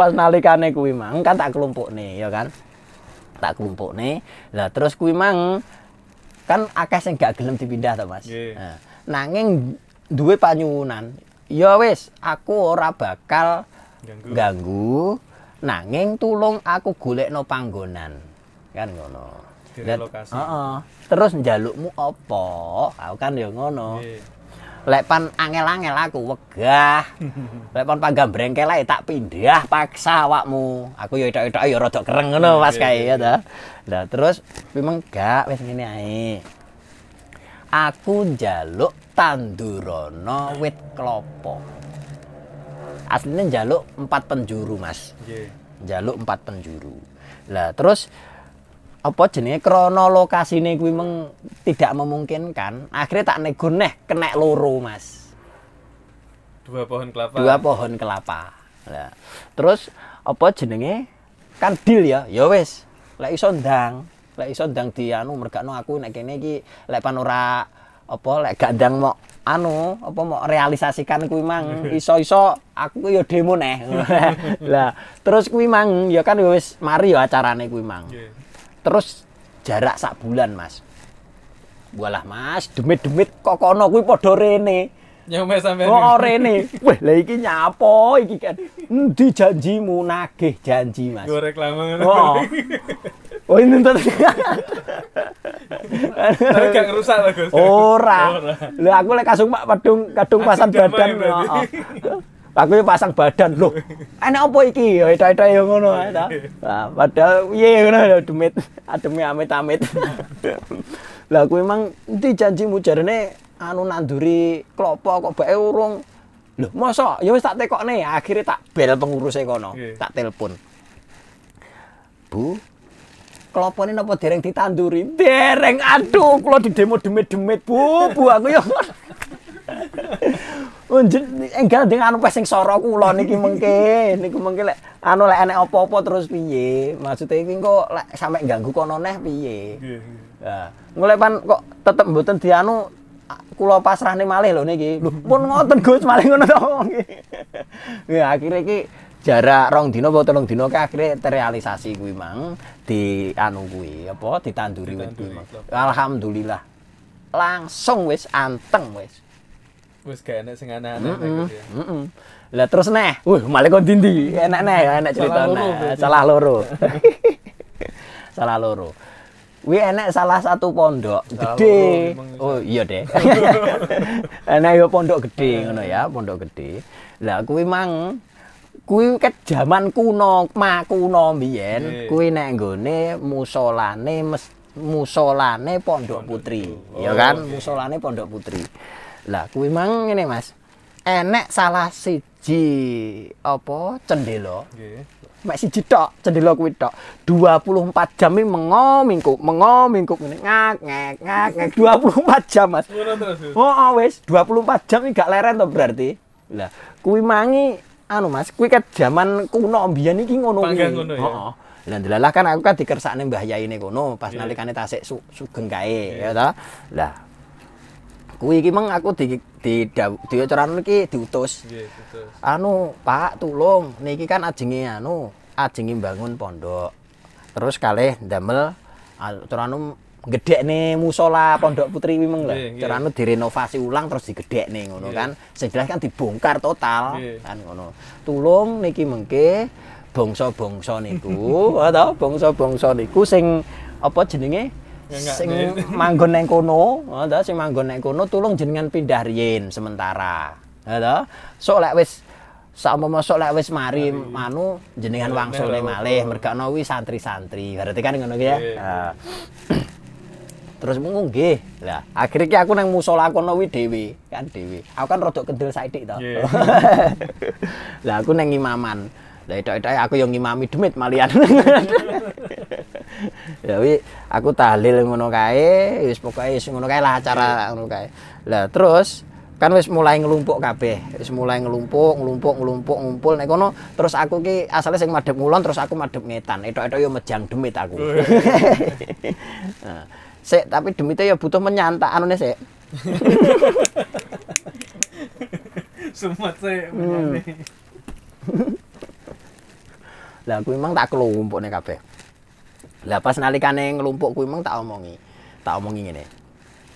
pas nalikane kuwi mang kan tak klumpukne ya kan tak klumpukne lah terus kuwi mang kan akeh sing gak gelem dipindah to Mas yeah. nanging duwe panyuwunan ya wis aku ora bakal ganggu, ganggu nanging tulung aku golekno panggonan kan ngono direlokasi uh terus njalukmu opo aku kan ya ngono yeah. Lepan angel-angel aku wegah Lepan pan brengkel kelae ya tak pindah paksa awakmu aku yo ya etok-etok yo ya rada kereng ngono iya, Mas iya, kayak ya ta gitu. iya. nah terus memang gak wis ini ae aku njaluk Tandurono wit klopo aslinya jaluk empat penjuru Mas Jaluk empat penjuru lah terus apa jenenge krono lokasine kuwi meng tidak memungkinkan akhirnya tak nego neh kena loro mas dua pohon kelapa dua pohon kelapa ya. terus apa jenenge kan deal ya ya wes lek iso ndang lek iso ndang di anu mergakno aku nek kene iki lek panora apa lek gak mau anu apa mau realisasikan kuwi mang iso-iso aku ya demo neh lah terus kuwi mang ya kan ya wes mari ya acarane kuwi mang yeah terus jarak sak bulan mas walah mas demit-demit kok kono kuwi padha rene nyampe sampe oh ya. rene weh lah iki nyapo iki kan endi janjimu nagih janji mas gue reklame oh oh ini nonton tapi gak ngerusak lah ora lha aku lek kasung mak kadung kadung pasan badan heeh aku pasang badan loh enak apa iki ya itu itu yang ngono ya eh, nah, padahal iya ngono demit ademi amit amit lah aku emang di janji mujarane anu nanduri klopo kok bae urung loh masa ya wis tak tekokne ya akhirnya tak bel pengurusnya kono tak telepon bu klopo ini apa dereng ditanduri dereng aduh kalau di demo demit demit bu bu aku ya Oh, enggak dengan anu pesing soro kula niki mengke, nih mengke lek anu lek enek apa-apa terus piye? Maksudnya iki kok lek sampe ganggu kono neh piye? Nggih. Nah, mulai pan kok tetep mboten dianu pasrah nih malih lho niki. Lho, pun ngoten Gus, malih ngono to nggih. Ya akhire iki jarak rong dino apa telung dino ke akhirnya terrealisasi gue mang di anu gue apa ditanduri wit kuwi mang. Iya. Alhamdulillah. Langsung wes anteng wes Wis gak enak sing aneh-aneh mm ya. Mm Lah terus neh, wah malah kon dindi, enak neh, enak cerita neh. Salah loro. salah loro. Wi enak salah satu pondok salah gede. Loro, oh iya deh. enak yo pondok gede eh. ngono ya, pondok gede. Lah kuwi mang kuwi ke jaman kuno, ma kuno biyen, eh. kuwi nek nggone musolane mes, musolane Pondok Pondok Putri, iya kan? oh, ya kan? Okay. Musolane Pondok Putri. Lah kuwi mang ngene Mas. Enek salah siji apa cendelo Nggih. Okay. Mek siji tok, cendela kuwi tok. 24 jam ini mengo mingku mengo mingku ngene ngak ngak ngak ngak 24 jam Mas. awes oh, wis 24 jam ini gak leren to berarti. Lah kuwi mangi anu Mas, kuwi ket zaman kuno mbiyen iki ngono kuwi. Ya? Heeh. Lah delalah kan aku kan dikersakne Mbah Yai kono pas yeah. nalikane tasik su sugeng kae yeah. ya ta. Lah kuwi iki meng aku di di di carane anu iki diutus. Nggih, iya, Anu, Pak, tulung niki kan ajenge anu, ajenge bangun pondok. Terus kalih ndamel carane anu gedekne musola Pondok Putri iki meng lho. Iya, iya. Carane anu direnovasi ulang terus digedekne ngono yeah. kan. Sing kan dibongkar total yeah. kan ngono. Tulung niki mengke bangsa-bangsa niku, oh ta bangsa-bangsa niku sing apa jenenge Ya sing manggon neng kono, ngono oh, sing manggon neng kono tulung jenengan pindah riyin sementara. ada ya Sok lek wis saumpama wes lek wis mari manu jenengan neng malih mereka nawi santri-santri. Berarti kan ngono ya. Iya. Terus mung Lah, akhirnya aku neng musola aku nawi dewi kan dewi Aku kan rodok kendel saithik to. Iya. Lah aku neng imaman. Lah itu aku yang ngimami demit malian. ya wi aku tahlil ngono kae wis pokoke wis ngono kae lah acara ngono kae lah terus kan wis mulai ngelumpuk kabeh wis mulai ngelumpuk ngelumpuk ngelumpuk ngumpul nek kono terus aku ki asale sing madhep ngulon terus aku madhep ngetan etok-etok yo mejang demit aku nah, sik tapi itu ya butuh menyantak anune sik semut sik hmm. menyantai. lah aku memang tak kelumpuk nek kabeh lah pas nalikane nglumpuk kuwi mung tak omongi. Tak omongi ngene.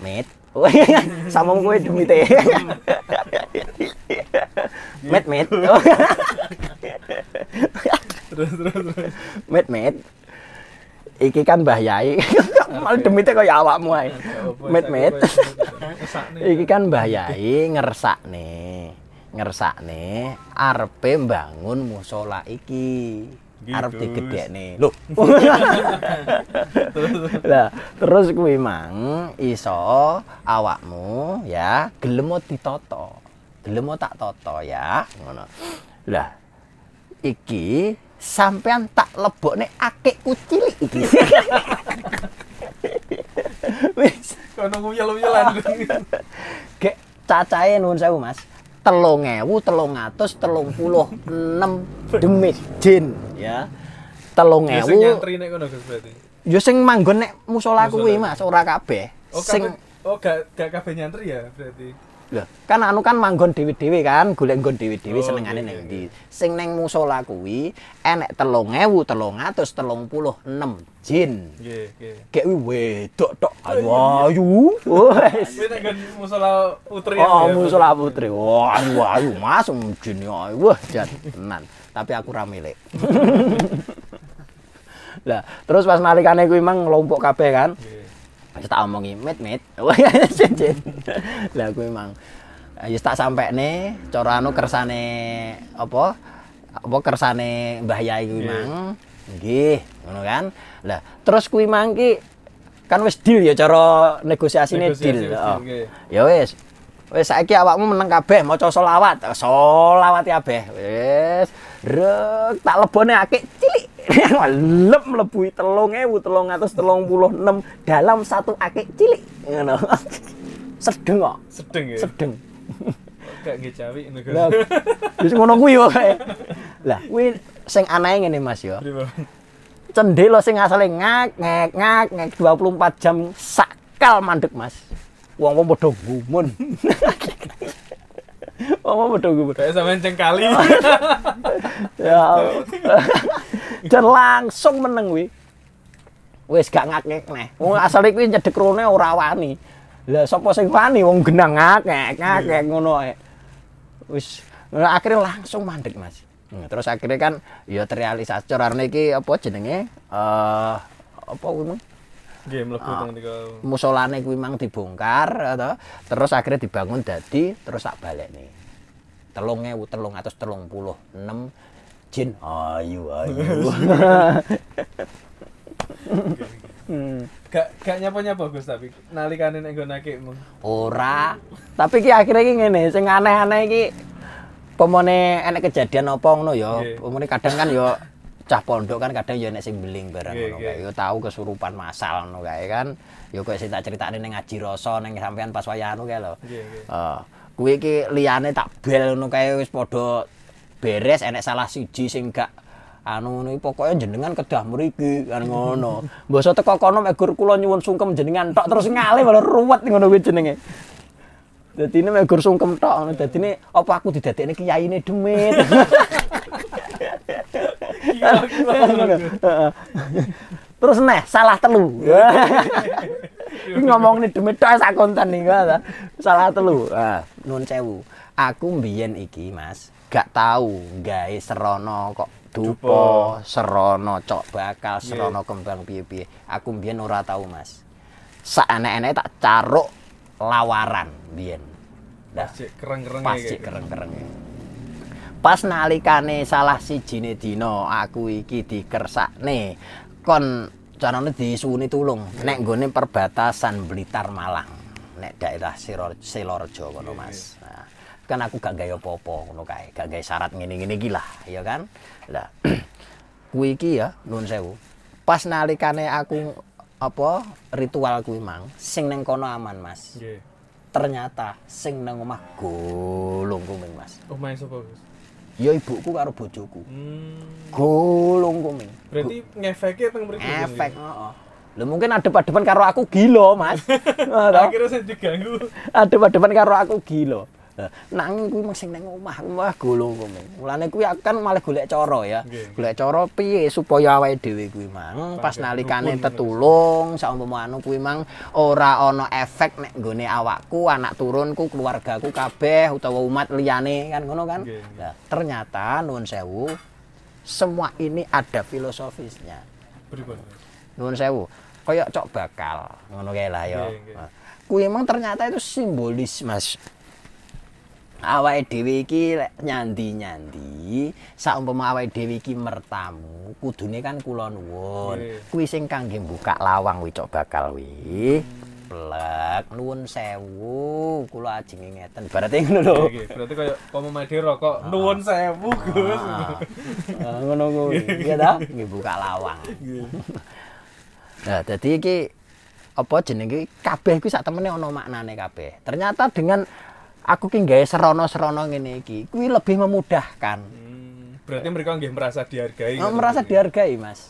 Met, sama kowe demi teh. Iya. Met met. Terus terus terus. Met met. Iki kan bahayai. Mal demi teh kaya awakmu ae. Met met. Iki kan bahayai ngersakne. Ngersakne arepe mbangun musola iki gitu. Arab digedek nih loh lah terus kuwi mang iso awakmu ya gelem ditoto gelem tak toto ya ngono lah iki sampean tak lebokne akikku kucili iki wis kono nguyel-uyelan gek cacahe nuwun sewu mas telung ewu telung atus telung puluh enam demit jin ya telung ewu ya sing ya, manggon nek musola kuwi mas ora kabeh oh, sing oh gak gak kabeh nyantri ya berarti Loh, kan anu kan manggon dewi dewi kan, golek nggon dewi dhewe oh, senengane okay, iya, ning iya, ndi. Iya. Sing ning musala kuwi enek enam jin. Nggih, nggih. Gek wedok tok oh, ayu. Wes. Nek musala putri. Ya, oh, ya. musala putri. Wah, ayu ayu masuk jin ya. Wah, jan tenan. Tapi aku ra milik. Lah, terus pas nalikane kuwi mang kelompok kabeh kan. Yeah. Wis tak omongi mit-mit. Lah aku memang wis tak sampekne cara anu kersane apa? Apa kersane Mbah Yai kuwi mang. Nggih, ngono kan. Lah terus kuwi mang ki kan wis deal ya cara negosiasine deal. Oh. Ya wis. Wis saiki awakmu meneng kabeh maca selawat. Selawat kabeh. Wis. Rek tak lebone akeh. lem lebih telung ewu telung atas telung puluh enam dalam satu akik cilik ngono sedeng kok sedeng ya sedeng gak ngecawi ngono wis ngono kuwi kok lah kuwi sing aneh ngene Mas yo lo sing asale ngak ngak ngak ngak 24 jam sakal mandek Mas wong-wong padha gumun wong-wong padha gumun kayak sampean cengkali ya dan langsung meneng kuwi. Wis gak ngakek neh. Wong asal iki nyedhek rone ora wani. Lah sapa sing wani wong genang ngakek. Ngakek, ngono ae. Wis akhire langsung mandek Mas. terus akhirnya kan ya terrealisasi arene iki apa jenenge? Eh apa kuwi? Nggih mlebu ah, teng Musolane kuwi mang dibongkar atau, Terus akhirnya dibangun dadi terus sak balik nih. 3000 3036 jin ayu ayu hmm. Gak gak nyapa nyapa Gus tapi nalikane nek nggonake mung. Ora. tapi ki akhirnya ki ngene, sing aneh-aneh ki. pemone enek kejadian apa ngono yo. Ya, yeah. Pemone kadang kan yo ya cah pondok kan kadang yo ya nek sing beling barang ngono yeah, kae. Ya kesurupan masal ngono kayak kan. Yo kayak sing tak cerita ning ngaji rasa ning sampean pas wayah anu kae lho. Heeh. Yeah, yeah. tak bel ngono kayak wis podo beres enek salah siji sing gak anu ini pokoknya jenengan kedah mriki kan ngono. Mbok teko kono mek gur nyuwun sungkem jenengan tok terus ngale malah ruwet ngono kuwi jenenge. jadi ini mek sungkem tok ngono. ini apa aku kiai kiyaine demit. Terus neh salah telu. ngomong nih demit tok sak konten nih salah telu. Ah, nun sewu aku mbiyen iki Mas gak tahu guys serono kok dupo serono cok bakal serono yeah. kembang piye-piye aku mbiyen ora tahu Mas sak enek tak caruk lawaran mbiyen nah, pasti kereng-kereng pas kereng-kereng gitu. pas nalikane salah sijine dina aku iki nih kon carane disuni tulung nek gune perbatasan Blitar Malang nek daerah Sirorejo kono Mas kan aku gak gawe popo apa ngono kae gak gawe syarat ngene-ngene iki lah ya kan lah kuwi iki ya nun sewu pas nalikane aku apa ritual kuwi mang sing neng kono aman mas yeah. ternyata sing neng omah gulung kuming mas omahe oh, sapa ya ibuku karo bojoku hmm. golong kuming berarti ngefeknya teng mriki efek heeh mungkin adep-adepan karo aku gila, Mas. Akhirnya saya diganggu. Adep-adepan karo aku gila. nanging kuwi mung ngomong ning omah wah golong kuwi mulane kuwi kan malah golek cara ya golek cara piye supaya awake dhewe kuwi mang pas nalikane tetulung saumpama anu kuwi mang ora ana efek nek nggone awakku anak turunku keluargaku kabeh utawa umat liyane kan ngono kan nah, ternyata nuwun sewu semua ini ada filosofisnya nuwun sewu kaya cok bakal ngono kae lah ya kuwi emang ternyata itu simbolis mas awake dhewe iki nyanti nyandi-nyandi sak umpama awake dhewe iki mertamu kudune kan kula nuwun yeah. kuwi sing kangge buka lawang kuwi cok bakal kuwi plek nuwun sewu kula ajenge ngeten berarti ngono lho berarti kaya pamamade rokok ah. nuwun sewu Gus ah. Ah, ngono kuwi ya ta nggih buka lawang nah dadi iki apa jenenge kabeh kuwi sak temene ana maknane kabeh ternyata dengan aku ki nggawe serono-serono ngene iki kuwi lebih memudahkan hmm, berarti mereka nggih merasa dihargai merasa ini? dihargai mas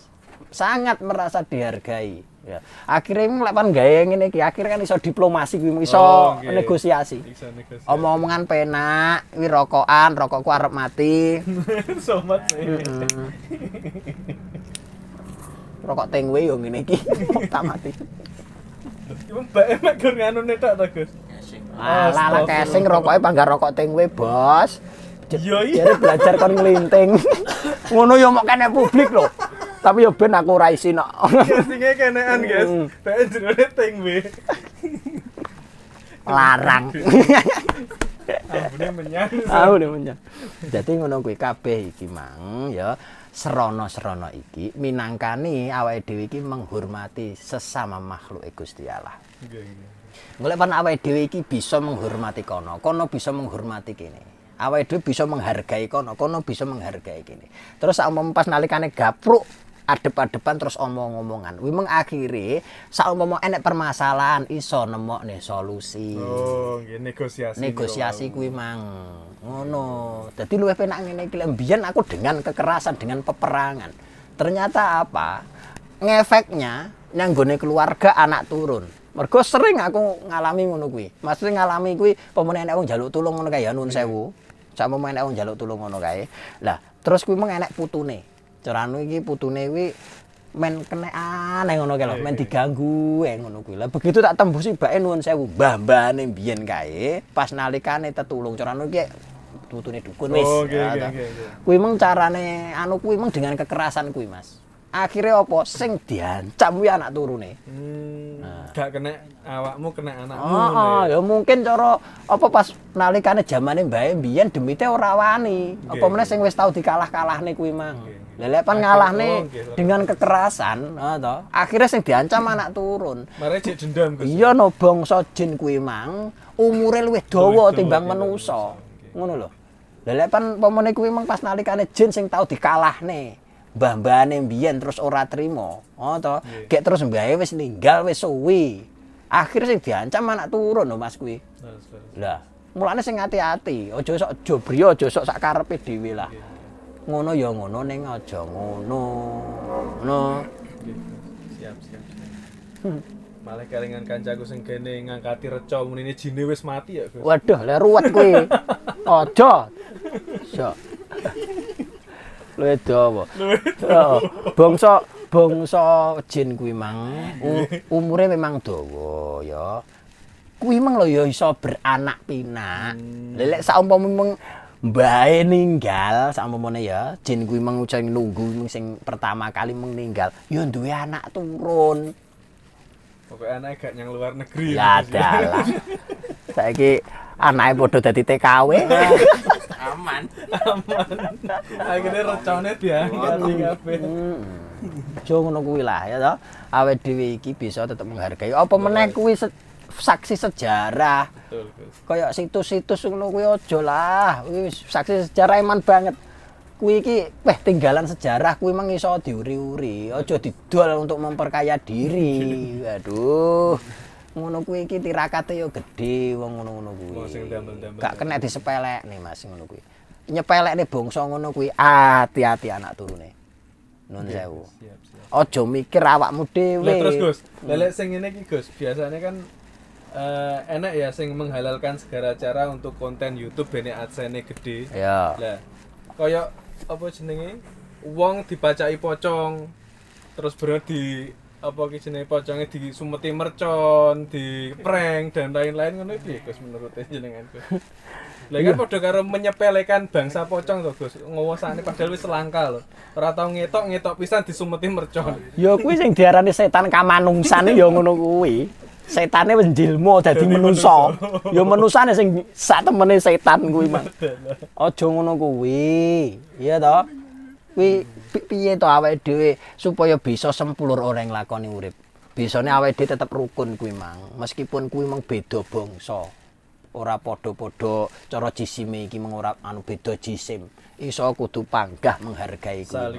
sangat merasa dihargai ya akhirnya lek pan yang ini iki akhirnya kan iso diplomasi kuwi iso oh, okay. negosiasi negosiasi omong-omongan penak kuwi rokokan rokokku arep mati somat rokok tengwe yo ngene iki tak mati Iku mbake mek gur nganune tok to, Gus. Alah lah casing rokoke panggar rokok ting we, Bos. Iya iya. belajar kon nglinting. Ngono yo mok kene publik lho. Tapi yo ben aku ra isi nok. Casinge kenean, Guys. Tak mm. jerone ting we. Larang. Ambune menyang. Ambune menyang. Dadi ngono kuwi kabeh iki mang ya. serono-serono iki minangkani awake dhewe iki menghormati sesama makhluk e Gusti Allah. Nggih. pan awake dhewe iki bisa menghormati kono, kono bisa menghormati kene. Awake dhewe bisa menghargai kono, kono bisa menghargai kene. Terus sampe pas nalikane gapruk adep-adepan terus omong-omongan kuwi mengakhiri saumpama enek permasalahan iso nemokne solusi oh nggih negosiasi negosiasi kuwi mang ngono dadi luwih penak ngene iki mbiyen aku dengan kekerasan dengan peperangan ternyata apa ngefeknya nang gone keluarga anak turun mergo sering aku ngalami ngono kuwi maksudnya ngalami kuwi pemene enek wong njaluk tulung ngono kaya nuwun sewu sak pemene enek wong njaluk tulung ngono kae lah terus kuwi mung enek putune Carane iki putune kuwi men kene aneh ngono kae lho, men diganggu ngono kuwi. Lah begitu tak tembusi bae nuwun sewu, mbah-mbahane biyen kae pas nalikane tetulung carane iki putune dukun wis. Oh, okay, ya, okay, Kuwi meng carane anu kuwi meng dengan kekerasan kuwi, Mas. Akhire apa? sing diancam kuwi anak turune. Hmm, nah. kena awakmu kena anakmu. Oh, ya mungkin cara apa pas nalikane jamane bae biyen demite ora wani. Okay, apa meneh okay. sing wis tau dikalah-kalahne kuwi mang. Okay. Lele pan ngalah oh, nih dengan kekerasan, atau ah, akhirnya sing diancam anak turun. Mereka cek dendam. Iya no bongso jin kui mang umure luwe dowo timbang manusa. ngono loh. Lele pan pemain mang pas nalikane jin sing tahu dikalah nih. Bamba nembian terus ora trimo, oh ah, toh, kayak terus mbak wes ninggal wes suwi, akhirnya sing diancam anak turun loh mas kui, lah, mulane sing hati-hati, ojo sok jobrio, ojo sok sakarpe dewi lah. ngono ya ngono ning aja ngono. Ngono. Siap, siap. Malah kelingan kancaku sing kene ngangkati reca munine jine wis mati ya, Gus. Waduh, le ruwet kuwi. Aja. Iso. Luwe dawa. Bangsa bangsa jin kuwi mang umure memang dawa ya. Kuwi mang lho ya iso beranak pinak. Hmm. Lelek saumpama mung mbae ninggal sama ya jin kuwi mengucing nunggu sing pertama kali meninggal ya duwe anak turun pokoknya anak gak yang luar negeri ya adalah saiki anaknya bodoh dari TKW aman aman akhirnya recone diangkat di kabeh hmm. Jo ngono kuwi lah ya awet dhewe iki bisa tetep menghargai apa meneh kuwi saksi sejarah. Betul, Kayak situs-situs ngono kuwi aja lah. saksi sejarah eman banget. Kuwi iki weh tinggalan sejarah kuwi mang iso diuri-uri. Aja didol untuk memperkaya diri. Aduh. ngono kuwi iki tirakate yo gedhe wong ngono-ngono kuwi. Gak kena nih Mas ngono kuwi. Nyepelekne bangsa ngono kuwi hati-hati anak turune. Nun iya, sewu. Aja mikir awakmu dhewe. Lah terus Gus, hmm. sing ngene iki Gus, biasanya kan uh, enak ya sing menghalalkan segala cara untuk konten YouTube bene adsense gede. Iya. Lah, kaya apa jenenge? Wong dibacai pocong terus berarti di apa ki jenenge pocongnya di sumeti mercon, di prank dan lain-lain ngono piye Gus menurut jenengan Gus. Lah kan padha karo menyepelekan bangsa pocong to Gus. Ngowosane padahal wis langka lho. Ora tau ngetok-ngetok pisan sumeti mercon. Ya kuwi sing diarani setan kamanungsan ya ngono kuwi. setane wis njilmu dadi manusa. Ya manusane sing sak setan kuwi, Mang. Aja ngono kuwi. Iya to. Kuwi piye to awake dhewe supaya bisa sempulur orang nglakoni urip. Bisane awake dhewe tetep rukun kuwi, Mang. Meskipun kuwi mung beda bangsa. Ora padha-padha cara jisime iki mung ora anu beda jisim. iso kudu panggah menghargai kuwi.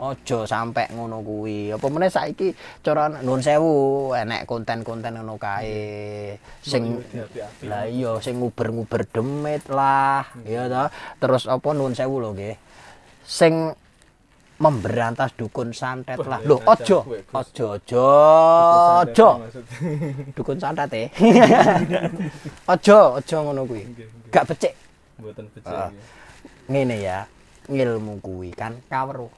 Aja sampe ngono kui Apa meneh saiki cara nuwun sewu enek konten-konten ngono kae sing lah iya sing nguber-nguber demit lah, ya toh. Terus apa nuwun sewu lho nggih. Sing memberantas dukun santet lah. Loh, aja, aja, aja, aja. Dukun santet e. Aja, aja ngono kui Gak becik. Mboten becik. Ah. ngene ya ngilmu kuwi kan kaweruh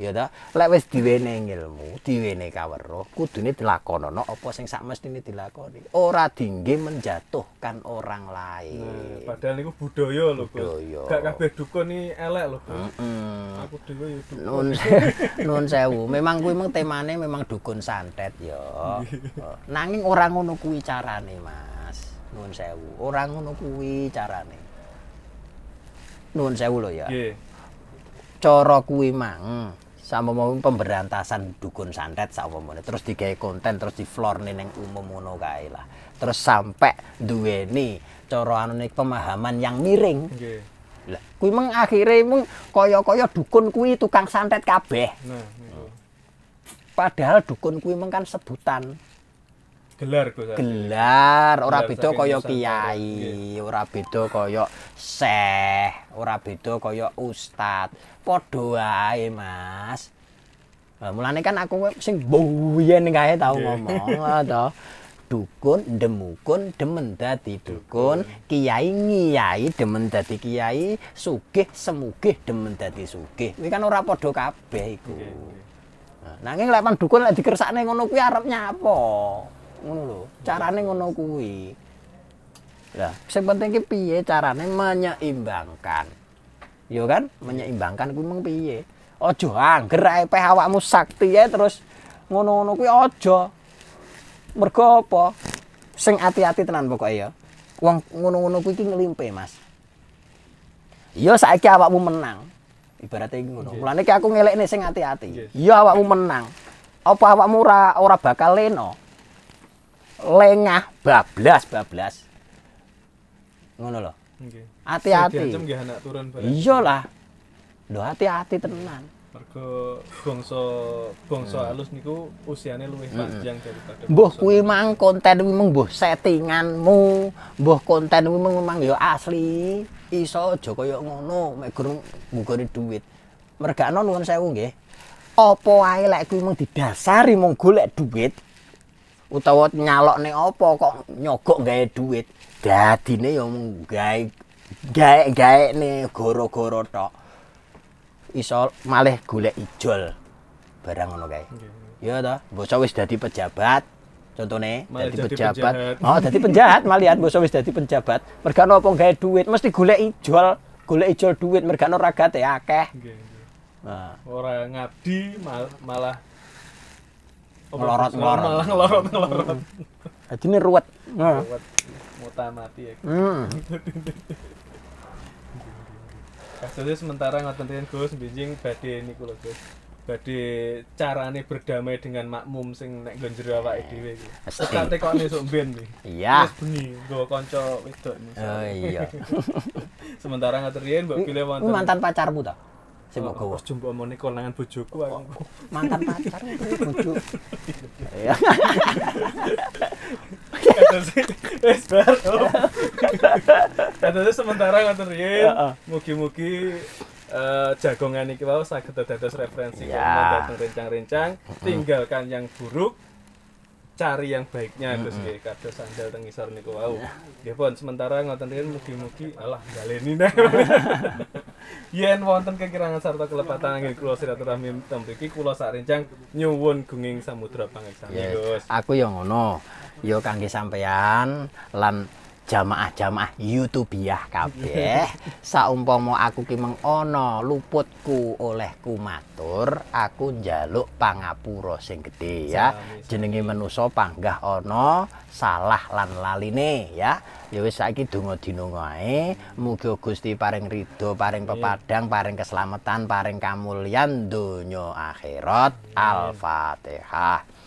ya ta lek wis diwene ngilmu diwene kaweruh kudune dilakonana apa sing sakmestine dilakoni ora dingge menjatuhkan orang lain nah, padahal niku budaya lho budaya. gak kabeh dukun ni elek lho mm -hmm. aku dhewe ya nuun sewu memang kuwi meng temane memang dukun santet ya nanging orang ngono kuwi carane mas nuun sewu ora ngono kuwi carane nuwun sewu lho ya. Nggih. Cara kuwi mang sama mau pemberantasan dukun santet sama mau terus digawe konten terus di floor neng umum mono kaya lah terus sampe dua ini coro anu nih pemahaman yang miring okay. lah kui meng akhirnya meng kaya koyo dukun kui tukang santet kabeh padahal dukun kui meng kan sebutan gelar kuwi. Gelar ora beda kaya kiai, ora beda kaya seh, ora beda kaya ustad. Padha ae, Mas. Nah, mulane kan aku sing mbuyen kae tau ngomong to. dukun demukun demen dadi dukun kiai ngiai, demen dadi kiai sugih semugih demen dadi sugih kuwi kan ora padha kabeh iku nanging lek dukun lek dikersakne ngono kuwi arep nyapa ngono lho. Carane ngono kuwi. Lah, sing penting ki piye carane menyeimbangkan. Yo kan, menyeimbangkan kuwi mung piye? Aja angger ae awakmu sakti ae terus ngono-ngono kuwi aja. Mergo apa? Sing ati-ati tenan pokoke ya. Wong ngono-ngono kuwi iki nglimpe, Mas. Yo saiki awakmu menang. Ibarate ngono. Mulane ki aku ngelekne sing ati-ati. Yo awakmu menang. Apa awakmu ora ora bakal leno? lengah bablas bablas ngono loh hati-hati iyalah lo hati-hati tenan mergo bangsa bangsa hmm. alus niku usianya luwih hmm. panjang hmm. daripada mbuh kuwi mang konten kuwi mung settinganmu boh konten kuwi memang yo ya asli iso aja kaya ngono mek gurung duit. dhuwit mergakno nuwun sewu nggih apa ae lek kuwi mung didasari mung golek utawa nyalokne apa kok nyogok gawe dhuwit dadine ya gawe gawe ne goro-goro tok iso malih golek ijol barang ngono kae ya ta bocah wis dadi pejabat contone dadi pejabat oh dadi penjahat malian bocah wis dadi pejabat mergo ana apa gawe dhuwit mesti golek ijol golek ijol dhuwit mergano ana ragate akeh nah ora ngadi malah ngelorot ngelorot malah ngelorot ngelorot aja hmm. ini ruwet nah. ruwet muta mati ya hmm. kasusnya sementara nggak ngotentin Gus Binjing badhe niku lho Gus badhe carane berdamai dengan makmum sing nek nggon jero awake dhewe iki. Sekate kok nesuk ben iki. Iya. Wis bengi nggo kanca wedok. Oh iya. sementara ngoten riyen mbok pilih wonten. Mantan pacarmu ta? sing mbok oh, gowo. Jumbo omone konangan bojoku aku. Mantan pacar bojo. Ya. Wis bar. Oh. Terus sementara ngoten riyen, mugi-mugi Uh, jagongan ini wau saged dados referensi yeah. kalian rencang-rencang tinggalkan yang buruk cari yang baiknya terus nggih kados sandal tengisar ngisor niku wau ya. pun sementara ngoten riyen mugi-mugi alah galeni nah yen wonten kekirangan sarta kelepatan nggih kula silaturahmi tembiki kula sak rencang nyuwun gunging samudra pangestani yes. aku yang ngono ya kangge sampean lan jamaah-jamaah YouTubeah kabeh saumpama aku ki mengono luputku olehku matur aku njaluk pangapura sing gedhe ya jenenge manusa panggah ana salah lan laline ya ya wis saiki donga dinunga ae Gusti paring ridho paring pepadang paring keselamatan paring kamulyan donya akhirat al-fatihah